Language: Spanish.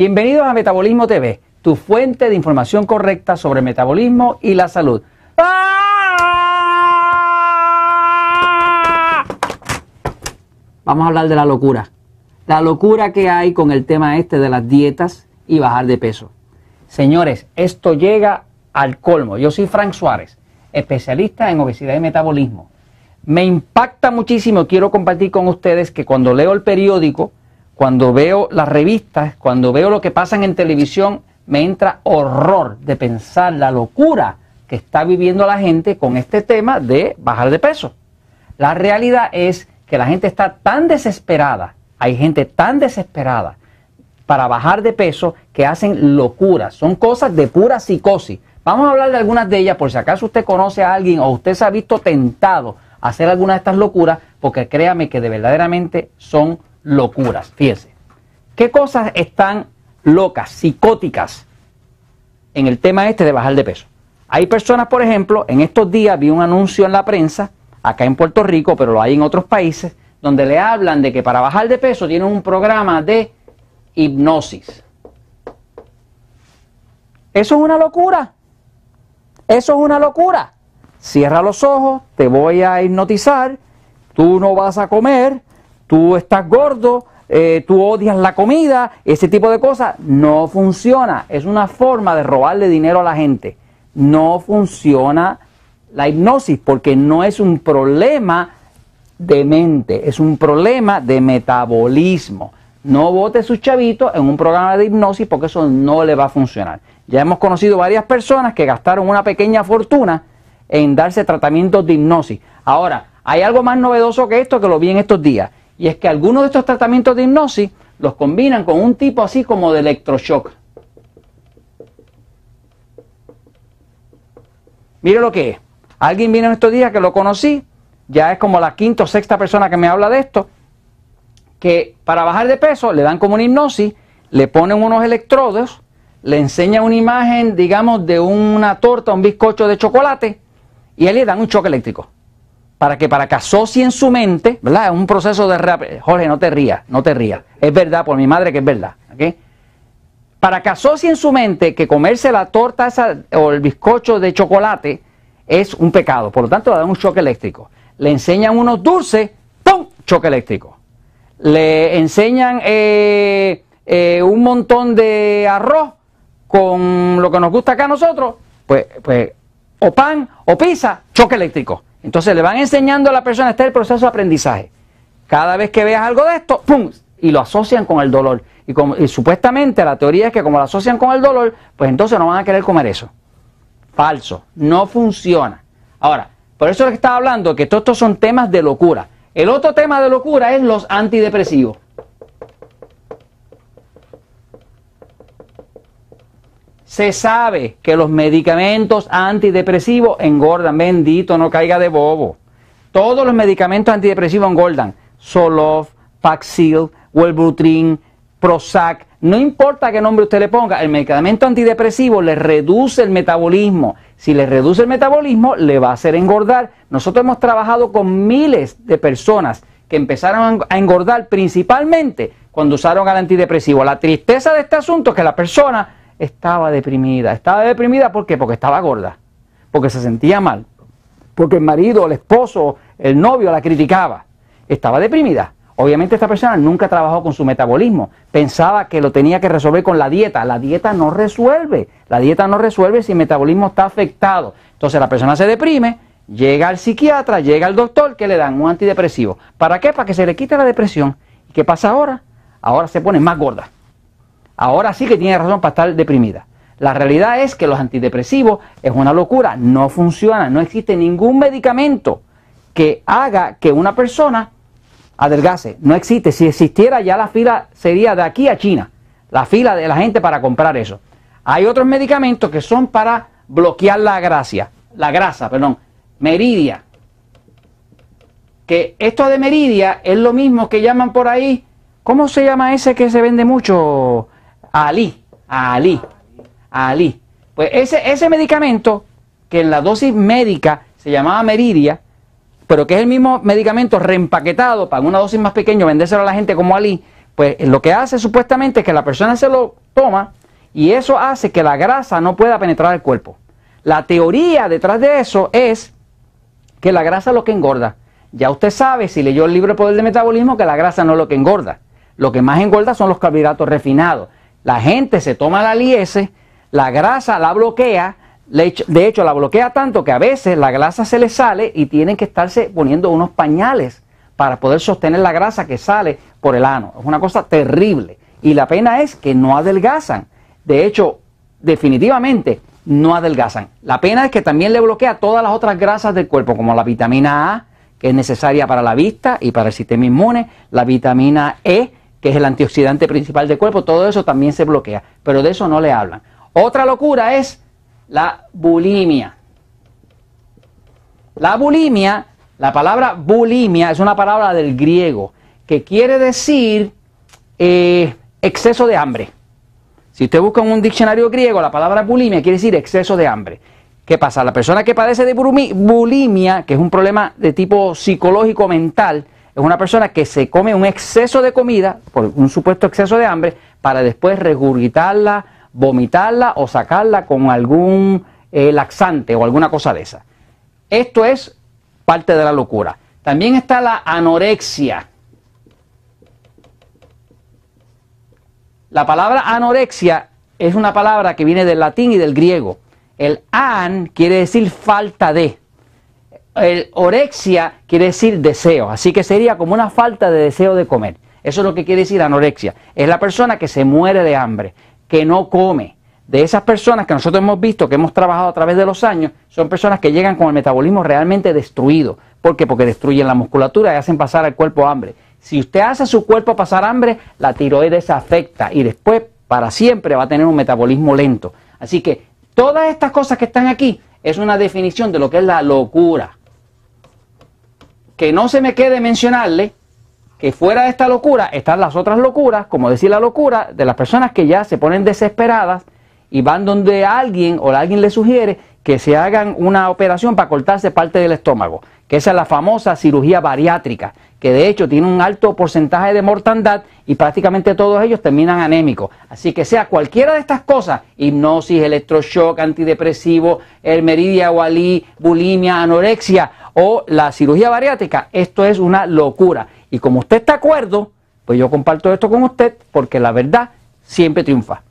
Bienvenidos a Metabolismo TV, tu fuente de información correcta sobre metabolismo y la salud. ¡Ah! Vamos a hablar de la locura. La locura que hay con el tema este de las dietas y bajar de peso. Señores, esto llega al colmo. Yo soy Frank Suárez, especialista en obesidad y metabolismo. Me impacta muchísimo, quiero compartir con ustedes que cuando leo el periódico, cuando veo las revistas, cuando veo lo que pasan en televisión, me entra horror de pensar la locura que está viviendo la gente con este tema de bajar de peso. La realidad es que la gente está tan desesperada, hay gente tan desesperada para bajar de peso que hacen locuras, son cosas de pura psicosis. Vamos a hablar de algunas de ellas por si acaso usted conoce a alguien o usted se ha visto tentado a hacer alguna de estas locuras, porque créame que de verdaderamente son locuras. Fíjense, ¿qué cosas están locas, psicóticas en el tema este de bajar de peso? Hay personas, por ejemplo, en estos días vi un anuncio en la prensa, acá en Puerto Rico, pero lo hay en otros países, donde le hablan de que para bajar de peso tienen un programa de hipnosis. Eso es una locura. Eso es una locura. Cierra los ojos, te voy a hipnotizar, tú no vas a comer, tú estás gordo, eh, tú odias la comida, ese tipo de cosas, no funciona. Es una forma de robarle dinero a la gente. No funciona la hipnosis porque no es un problema de mente, es un problema de metabolismo. No vote sus chavitos en un programa de hipnosis porque eso no le va a funcionar. Ya hemos conocido varias personas que gastaron una pequeña fortuna en darse tratamientos de hipnosis. Ahora, hay algo más novedoso que esto que lo vi en estos días. Y es que algunos de estos tratamientos de hipnosis los combinan con un tipo así como de electroshock. Mire lo que es. Alguien vino en estos días que lo conocí, ya es como la quinta o sexta persona que me habla de esto, que para bajar de peso le dan como una hipnosis, le ponen unos electrodos, le enseñan una imagen, digamos, de una torta, un bizcocho de chocolate, y él le dan un choque eléctrico para que para que en su mente, ¿verdad? Es un proceso de... Jorge, no te rías, no te rías. Es verdad, por mi madre que es verdad. ¿okay? Para que en su mente que comerse la torta esa, o el bizcocho de chocolate es un pecado. Por lo tanto, le dan un choque eléctrico. Le enseñan unos dulces, ¡pum! Choque eléctrico. Le enseñan eh, eh, un montón de arroz con lo que nos gusta acá a nosotros, pues, pues o pan o pizza, choque eléctrico. Entonces le van enseñando a la persona, este el proceso de aprendizaje. Cada vez que veas algo de esto, ¡pum! Y lo asocian con el dolor. Y, supuestamente la teoría es que como lo asocian con el dolor, pues entonces no van a querer comer eso. Falso, no funciona. Ahora, por eso les que estaba hablando que todos estos son temas de locura. El otro tema de locura es los antidepresivos. Se sabe que los medicamentos antidepresivos engordan. Bendito, no caiga de bobo. Todos los medicamentos antidepresivos engordan. Zoloft, Paxil, Wellbutrin, Prozac. No importa qué nombre usted le ponga, el medicamento antidepresivo le reduce el metabolismo. Si le reduce el metabolismo, le va a hacer engordar. Nosotros hemos trabajado con miles de personas que empezaron a engordar principalmente cuando usaron el antidepresivo. La tristeza de este asunto es que la persona estaba deprimida. Estaba deprimida ¿por qué? Porque estaba gorda, porque se sentía mal, porque el marido, el esposo, el novio la criticaba. Estaba deprimida. Obviamente esta persona nunca trabajó con su metabolismo, pensaba que lo tenía que resolver con la dieta. La dieta no resuelve, la dieta no resuelve si el metabolismo está afectado. Entonces la persona se deprime, llega al psiquiatra, llega al doctor, que le dan un antidepresivo. ¿Para qué? Para que se le quite la depresión. ¿Y qué pasa ahora? Ahora se pone más gorda. Ahora sí que tiene razón para estar deprimida. La realidad es que los antidepresivos es una locura, no funciona, no existe ningún medicamento que haga que una persona adelgace. No existe. Si existiera ya la fila sería de aquí a China, la fila de la gente para comprar eso. Hay otros medicamentos que son para bloquear la grasa, la grasa, perdón, meridia. Que esto de meridia es lo mismo que llaman por ahí, ¿cómo se llama ese que se vende mucho? Ali, Ali, Ali. Pues ese, ese medicamento, que en la dosis médica se llamaba Meridia, pero que es el mismo medicamento reempaquetado para una dosis más pequeña, vendérselo a la gente como Ali, pues lo que hace supuestamente es que la persona se lo toma y eso hace que la grasa no pueda penetrar el cuerpo. La teoría detrás de eso es que la grasa es lo que engorda. Ya usted sabe, si leyó el libro el Poder del Metabolismo, que la grasa no es lo que engorda. Lo que más engorda son los carbohidratos refinados. La gente se toma la liese, la grasa la bloquea, de hecho la bloquea tanto que a veces la grasa se le sale y tienen que estarse poniendo unos pañales para poder sostener la grasa que sale por el ano. Es una cosa terrible. Y la pena es que no adelgazan. De hecho, definitivamente no adelgazan. La pena es que también le bloquea todas las otras grasas del cuerpo, como la vitamina A, que es necesaria para la vista y para el sistema inmune, la vitamina E, que es el antioxidante principal del cuerpo, todo eso también se bloquea, pero de eso no le hablan. Otra locura es la bulimia. La bulimia, la palabra bulimia es una palabra del griego que quiere decir eh, exceso de hambre. Si usted busca en un diccionario griego la palabra bulimia quiere decir exceso de hambre. ¿Qué pasa? La persona que padece de bulimia, que es un problema de tipo psicológico mental, es una persona que se come un exceso de comida, por un supuesto exceso de hambre, para después regurgitarla, vomitarla o sacarla con algún eh, laxante o alguna cosa de esa. Esto es parte de la locura. También está la anorexia. La palabra anorexia es una palabra que viene del latín y del griego. El an quiere decir falta de el orexia quiere decir deseo, así que sería como una falta de deseo de comer. Eso es lo que quiere decir anorexia. Es la persona que se muere de hambre, que no come. De esas personas que nosotros hemos visto, que hemos trabajado a través de los años, son personas que llegan con el metabolismo realmente destruido. ¿Por qué? Porque destruyen la musculatura y hacen pasar al cuerpo hambre. Si usted hace a su cuerpo pasar hambre, la tiroides afecta y después para siempre va a tener un metabolismo lento. Así que todas estas cosas que están aquí es una definición de lo que es la locura que no se me quede mencionarle que fuera de esta locura están las otras locuras, como decir la locura, de las personas que ya se ponen desesperadas y van donde alguien o alguien le sugiere que se hagan una operación para cortarse parte del estómago, que esa es la famosa cirugía bariátrica, que de hecho tiene un alto porcentaje de mortandad y prácticamente todos ellos terminan anémicos. Así que sea cualquiera de estas cosas, hipnosis, electroshock, antidepresivo, hermeridia walí, bulimia, anorexia, o la cirugía bariátrica, esto es una locura. Y como usted está de acuerdo, pues yo comparto esto con usted porque la verdad siempre triunfa.